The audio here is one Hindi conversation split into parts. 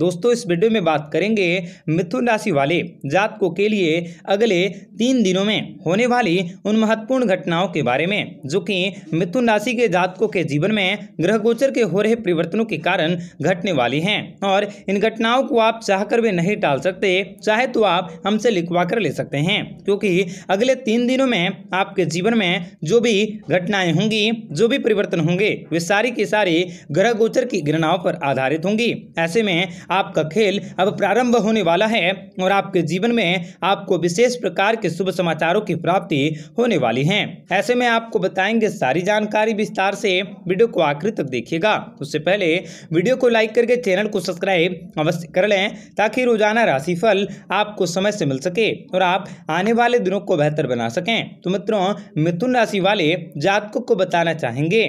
दोस्तों इस वीडियो में बात करेंगे मिथुन राशि वाले जातकों के लिए अगले तीन दिनों में होने वाली उन महत्वपूर्ण घटनाओं के बारे में जो कि मिथुन राशि के जातकों के जीवन में ग्रह गोचर के हो रहे परिवर्तनों के कारण घटने वाली हैं और इन घटनाओं को आप कर भी नहीं टाल सकते चाहे तो आप हमसे लिखवा कर ले सकते हैं क्योंकि अगले तीन दिनों में आपके जीवन में जो भी घटनाएं होंगी जो भी परिवर्तन होंगे वे सारी की सारी ग्रह गोचर की गणनाओं पर आधारित होंगी ऐसे में आपका खेल अब प्रारंभ होने वाला है और आपके जीवन में आपको विशेष प्रकार के शुभ समाचारों की प्राप्ति होने वाली है ऐसे में आपको बताएंगे सारी जानकारी विस्तार से वीडियो को आखिर तक देखिएगा उससे पहले वीडियो को लाइक करके चैनल को सब्सक्राइब अवश्य कर लें ताकि रोजाना राशिफल आपको समय से मिल सके और आप आने वाले दिनों को बेहतर बना सकें तो मित्रों मिथुन राशि वाले जातकों को बताना चाहेंगे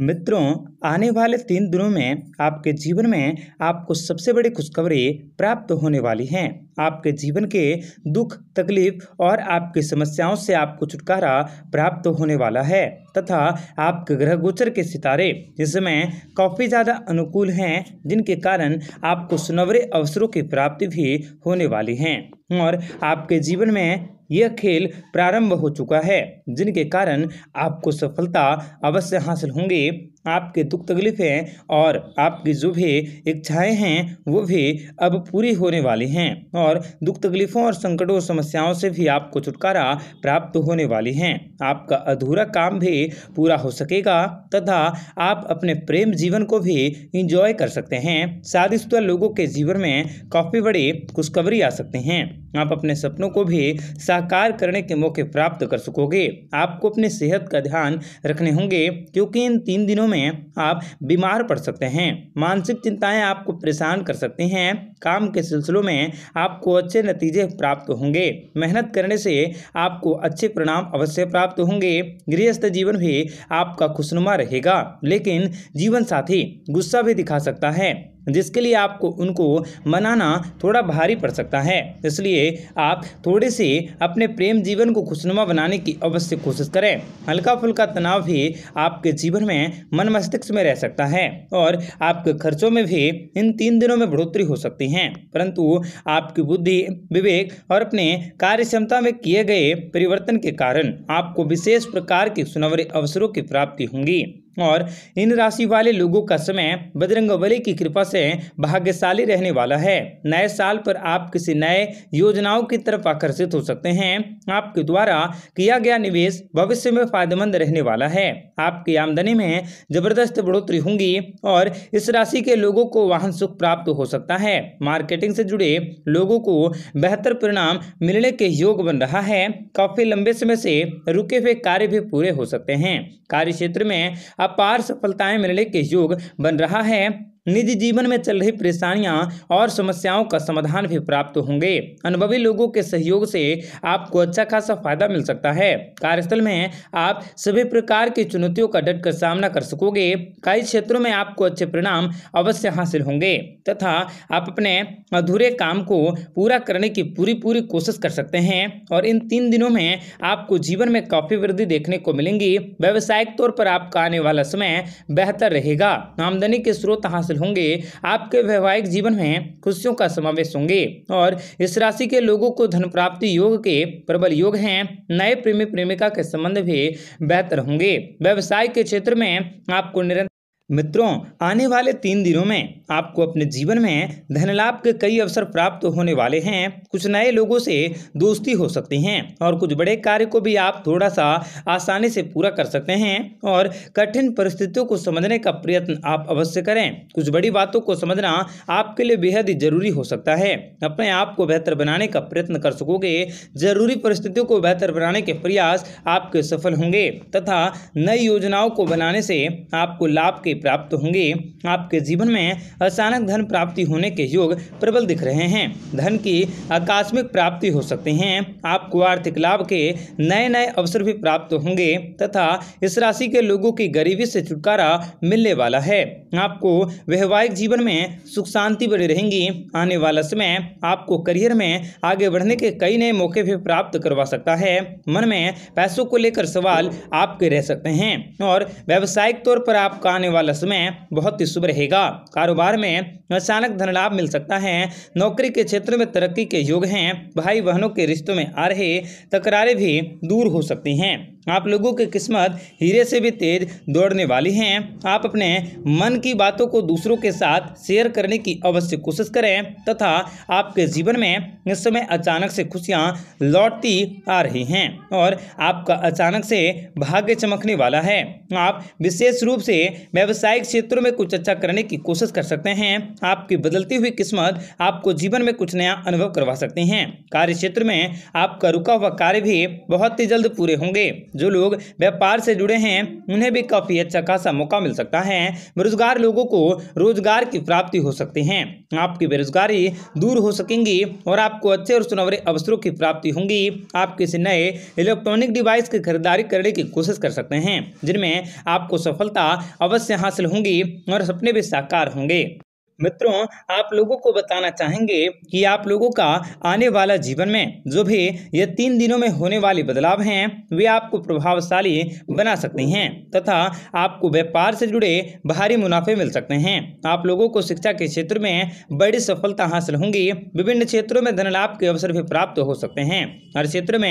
मित्रों आने वाले तीन दिनों में आपके जीवन में आपको सबसे बड़ी खुशखबरी प्राप्त होने वाली है आपके जीवन के दुख तकलीफ और आपकी समस्याओं से आपको छुटकारा प्राप्त होने वाला है तथा आपके ग्रह गोचर के सितारे इस समय काफ़ी ज़्यादा अनुकूल हैं जिनके कारण आपको सुनवरे अवसरों की प्राप्ति भी होने वाली हैं और आपके जीवन में यह खेल प्रारंभ हो चुका है जिनके कारण आपको सफलता अवश्य हासिल होंगी आपके दुख तकलीफें और आपकी जो भी इच्छाएं हैं वो भी अब पूरी होने वाली हैं और और दुख तकलीफों और संकटों समस्याओं से भी आपको छुटकारा प्राप्त होने वाली हैं आपका अधूरा काम भी पूरा हो सकेगा तथा आप अपने प्रेम जीवन को भी इंजॉय कर सकते हैं शादीशुदा लोगों के जीवन में काफ़ी बड़ी खुशखबरी आ सकते हैं आप अपने सपनों को भी साकार करने के मौके प्राप्त कर सकोगे आपको अपनी सेहत का ध्यान रखने होंगे क्योंकि इन तीन दिनों में आप बीमार पड़ सकते हैं मानसिक चिंताएं आपको परेशान कर सकती हैं काम के सिलसिलों में आप आपको अच्छे नतीजे प्राप्त होंगे मेहनत करने से आपको अच्छे परिणाम अवश्य प्राप्त होंगे गृहस्थ जीवन भी आपका खुशनुमा रहेगा लेकिन जीवन साथी गुस्सा भी दिखा सकता है जिसके लिए आपको उनको मनाना थोड़ा भारी पड़ सकता है इसलिए आप थोड़े से अपने प्रेम जीवन को खुशनुमा बनाने की अवश्य कोशिश करें हल्का फुल्का तनाव भी आपके जीवन में मन मस्तिष्क में रह सकता है और आपके खर्चों में भी इन तीन दिनों में बढ़ोतरी हो सकती है परंतु आपकी बुद्धि विवेक और अपने कार्य क्षमता में किए गए परिवर्तन के कारण आपको विशेष प्रकार के सुनवरे अवसरों की प्राप्ति होंगी और इन राशि वाले लोगों का समय बजरंग बली की कृपा से भाग्यशाली रहने वाला है नए साल पर आप किसी नए योजनाओं की तरफ आकर्षित हो सकते हैं आपके द्वारा किया गया निवेश भविष्य में फायदेमंद रहने वाला है आपकी आमदनी में जबरदस्त बढ़ोतरी होंगी और इस राशि के लोगों को वाहन सुख प्राप्त हो सकता है मार्केटिंग से जुड़े लोगों को बेहतर परिणाम मिलने के योग बन रहा है काफी लंबे समय से रुके हुए कार्य भी पूरे हो सकते हैं कार्य क्षेत्र में अपार सफलताएं मिलने के योग बन रहा है निजी जीवन में चल रही परेशानियां और समस्याओं का समाधान भी प्राप्त होंगे अनुभवी लोगों के सहयोग से आपको अच्छा खासा फायदा मिल सकता है कार्यस्थल में आप सभी प्रकार की चुनौतियों का डट कर सामना कर सकोगे कई क्षेत्रों में आपको अच्छे परिणाम अवश्य हासिल होंगे तथा आप अपने अधूरे काम को पूरा करने की पूरी पूरी कोशिश कर सकते हैं और इन तीन दिनों में आपको जीवन में काफ़ी वृद्धि देखने को मिलेंगी व्यवसायिक तौर पर आपका आने वाला समय बेहतर रहेगा आमदनी के स्रोत हासिल होंगे आपके वैवाहिक जीवन में खुशियों का समावेश होंगे और इस राशि के लोगों को धन प्राप्ति योग के प्रबल योग हैं नए प्रेमी प्रेमिका के संबंध भी बेहतर होंगे व्यवसाय के क्षेत्र में आपको निरंतर मित्रों आने वाले तीन दिनों में आपको अपने जीवन में धनलाभ के कई अवसर प्राप्त होने वाले हैं कुछ नए लोगों से दोस्ती हो सकती है और कुछ बड़े कार्य को भी आप थोड़ा सा आसानी से पूरा कर सकते हैं और कठिन परिस्थितियों को समझने का प्रयत्न आप अवश्य करें कुछ बड़ी बातों को समझना आपके लिए बेहद ही जरूरी हो सकता है अपने आप को बेहतर बनाने का प्रयत्न कर सकोगे जरूरी परिस्थितियों को बेहतर बनाने के प्रयास आपके सफल होंगे तथा नई योजनाओं को बनाने से आपको लाभ के प्राप्त होंगे आपके जीवन में अचानक धन प्राप्ति होने के योग प्रबल दिख रहे हैं धन की आकस्मिक प्राप्ति हो सकती हैं आपको आर्थिक लाभ के नए नए अवसर भी प्राप्त होंगे तथा इस राशि के लोगों की गरीबी से छुटकारा मिलने वाला है आपको वैवाहिक जीवन में सुख शांति बनी रहेंगी आने वाला समय आपको करियर में आगे बढ़ने के कई नए मौके भी प्राप्त करवा सकता है मन में पैसों को लेकर सवाल आपके रह सकते हैं और व्यावसायिक तौर पर आपका आने वाला समय बहुत ही शुभ रहेगा कारोबार में अचानक धन लाभ मिल सकता है नौकरी के क्षेत्र में तरक्की के योग हैं भाई बहनों के रिश्तों में आ रहे तकरारें भी दूर हो सकती हैं आप लोगों की किस्मत हीरे से भी तेज दौड़ने वाली हैं आप अपने मन की बातों को दूसरों के साथ शेयर करने की अवश्य कोशिश करें तथा आपके जीवन में इस समय अचानक से खुशियां लौटती आ रही हैं और आपका अचानक से भाग्य चमकने वाला है आप विशेष रूप से व्यावसायिक क्षेत्रों में कुछ अच्छा करने की कोशिश कर सकते हैं आपकी बदलती हुई किस्मत आपको जीवन में कुछ नया अनुभव करवा सकते हैं कार्य क्षेत्र में आपका रुका हुआ कार्य भी बहुत ही जल्द पूरे होंगे जो लोग व्यापार से जुड़े हैं उन्हें भी काफ़ी अच्छा खासा मौका मिल सकता है बेरोजगार बेरोजगार लोगों को रोजगार की प्राप्ति हो सकती है आपकी बेरोजगारी दूर हो सकेंगी और आपको अच्छे और सुनवरे अवसरों की प्राप्ति होंगी आप किसी नए इलेक्ट्रॉनिक डिवाइस की खरीदारी करने की कोशिश कर सकते हैं जिनमें आपको सफलता अवश्य हासिल होंगी और सपने भी साकार होंगे मित्रों आप लोगों को बताना चाहेंगे कि आप लोगों का आने वाला जीवन में जो भी ये तीन दिनों में होने वाले बदलाव हैं वे आपको प्रभावशाली बना सकते हैं तथा आपको व्यापार से जुड़े भारी मुनाफे मिल सकते हैं आप लोगों को शिक्षा के क्षेत्र में बड़ी सफलता हासिल होंगी विभिन्न क्षेत्रों में धन लाभ के अवसर भी प्राप्त हो सकते हैं हर क्षेत्र में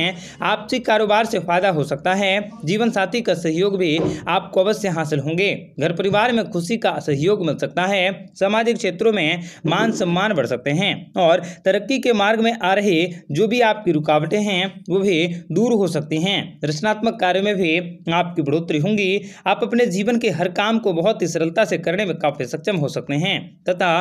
आपसी कारोबार से फायदा हो सकता है जीवन साथी का सहयोग भी आपको अवश्य हासिल होंगे घर परिवार में खुशी का सहयोग मिल सकता है सामाजिक क्षेत्रों में मान सम्मान बढ़ सकते हैं और तरक्की के मार्ग में आ रहे जो भी आपकी रुकावटें हैं वो भी दूर हो सकती हैं रचनात्मक कार्यों में भी आपकी बढ़ोतरी होंगी आप अपने जीवन के हर काम को बहुत ही सरलता से करने में काफी सक्षम हो सकते हैं तथा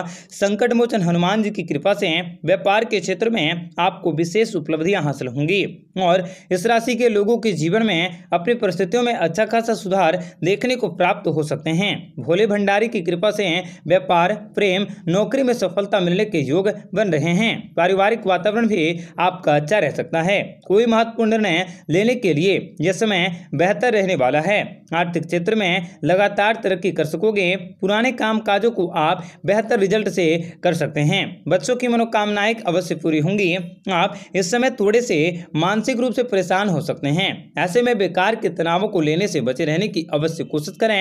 संकट मोचन हनुमान जी की कृपा से व्यापार के क्षेत्र में आपको विशेष उपलब्धियां हासिल होंगी और इस राशि के लोगों के जीवन में अपनी परिस्थितियों में अच्छा खासा सुधार देखने को प्राप्त हो सकते हैं भोले भंडारी की कृपा से व्यापार प्रेम प्रेम नौकरी में सफलता मिलने के योग बन रहे हैं पारिवारिक वातावरण भी आपका अच्छा रह सकता है कोई महत्वपूर्ण निर्णय लेने के लिए यह समय बेहतर रहने वाला है आर्थिक क्षेत्र में लगातार तरक्की कर सकोगे पुराने काजों को आप बेहतर रिजल्ट से कर सकते हैं बच्चों की मनोकामनाएं अवश्य पूरी होंगी आप इस समय थोड़े से मानसिक रूप से परेशान हो सकते हैं ऐसे में बेकार के तनावों को लेने से बचे रहने की अवश्य कोशिश करें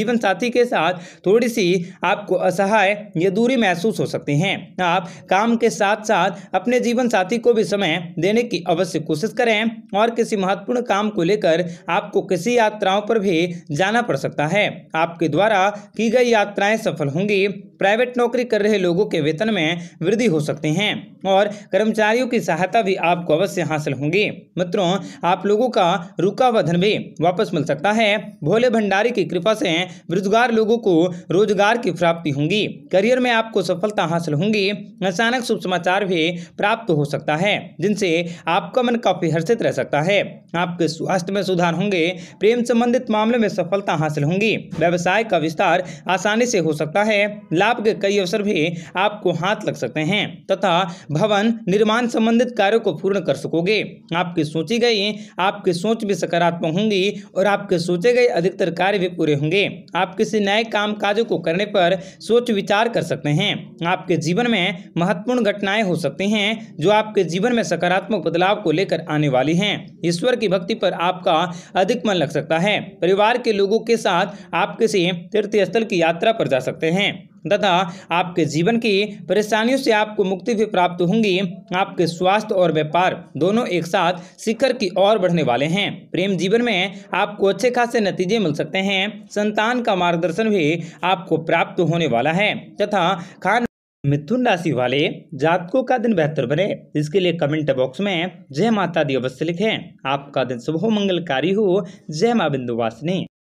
जीवन साथी के साथ थोड़ी सी आपको असहाय ये दूरी महसूस हो सकती है आप काम के साथ साथ अपने जीवन साथी को भी समय देने की अवश्य कोशिश करें और किसी महत्वपूर्ण काम को लेकर आपको किसी यात्राओं पर भी जाना पड़ सकता है आपके द्वारा की गई यात्राएं सफल होंगी प्राइवेट नौकरी कर रहे लोगों के वेतन में वृद्धि हो सकते हैं और कर्मचारियों की सहायता भी आपको अवश्य हासिल होंगी मित्रों आप लोगों का रुका वधन भी वापस मिल सकता है भोले भंडारी की कृपा से बेरोजगार लोगों को रोजगार की प्राप्ति होंगी करियर में आपको सफलता हासिल होंगी अचानक शुभ समाचार भी प्राप्त हो सकता है जिनसे आपका मन काफी हर्षित रह सकता है आपके स्वास्थ्य में सुधार होंगे प्रेम संबंधित मामले में सफलता हासिल होंगी व्यवसाय का विस्तार आसानी से हो सकता है लाभ आपके कई अवसर भी आपको हाथ लग सकते हैं तथा भवन निर्माण संबंधित कार्यों को पूर्ण कर सकोगे आपकी सोची गई आपकी सोच भी सकारात्मक होंगी और आपके सोचे गए अधिकतर कार्य भी पूरे होंगे आप किसी नए काम काजों को करने पर सोच विचार कर सकते हैं आपके जीवन में महत्वपूर्ण घटनाएं हो सकती हैं जो आपके जीवन में सकारात्मक बदलाव को लेकर आने वाली हैं ईश्वर की भक्ति पर आपका अधिक मन लग सकता है परिवार के लोगों के साथ आप किसी तीर्थ स्थल की यात्रा पर जा सकते हैं तथा आपके जीवन की परेशानियों से आपको मुक्ति भी प्राप्त होंगी आपके स्वास्थ्य और व्यापार दोनों एक साथ शिखर की ओर बढ़ने वाले हैं प्रेम जीवन में आपको अच्छे खासे नतीजे मिल सकते हैं संतान का मार्गदर्शन भी आपको प्राप्त होने वाला है तथा खान मिथुन राशि वाले जातकों का दिन बेहतर बने इसके लिए कमेंट बॉक्स में जय माता दी अवश्य लिखें आपका दिन शुभ मंगलकारी हो जय माँ बिंदु वासिनी